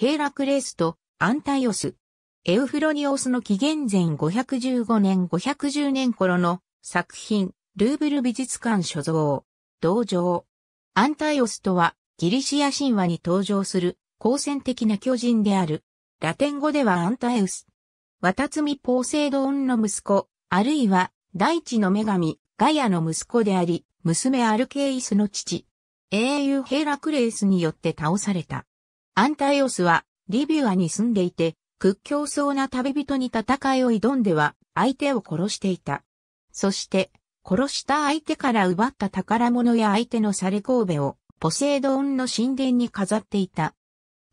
ヘーラクレスとアンタイオス。エウフロニオスの紀元前515年510年頃の作品、ルーブル美術館所蔵。同情。アンタイオスとは、ギリシア神話に登場する、好戦的な巨人である。ラテン語ではアンタエウス。ワタツミポーセイドンの息子、あるいは、大地の女神、ガヤの息子であり、娘アルケイスの父。英雄ヘラクレイスによって倒された。アンタイオスは、リビュアに住んでいて、屈強そうな旅人に戦いを挑んでは、相手を殺していた。そして、殺した相手から奪った宝物や相手のされ神戸を、ポセイドンの神殿に飾っていた。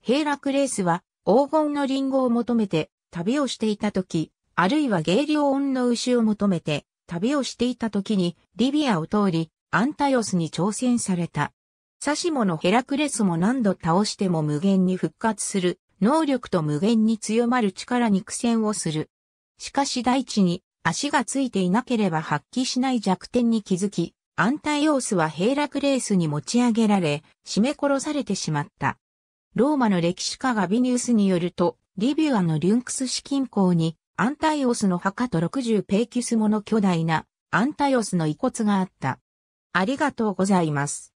ヘイラクレースは、黄金のリンゴを求めて、旅をしていた時、あるいはゲイリオンの牛を求めて、旅をしていた時に、リビアを通り、アンタヨスに挑戦された。サシモのヘラクレスも何度倒しても無限に復活する、能力と無限に強まる力に苦戦をする。しかし大地に足がついていなければ発揮しない弱点に気づき、アンタイオスはヘラクレースに持ち上げられ、締め殺されてしまった。ローマの歴史家ガビニウスによると、リビュアのリュンクス資近郊に、アンタイオスの墓と60ペーキスもの巨大な、アンタイオスの遺骨があった。ありがとうございます。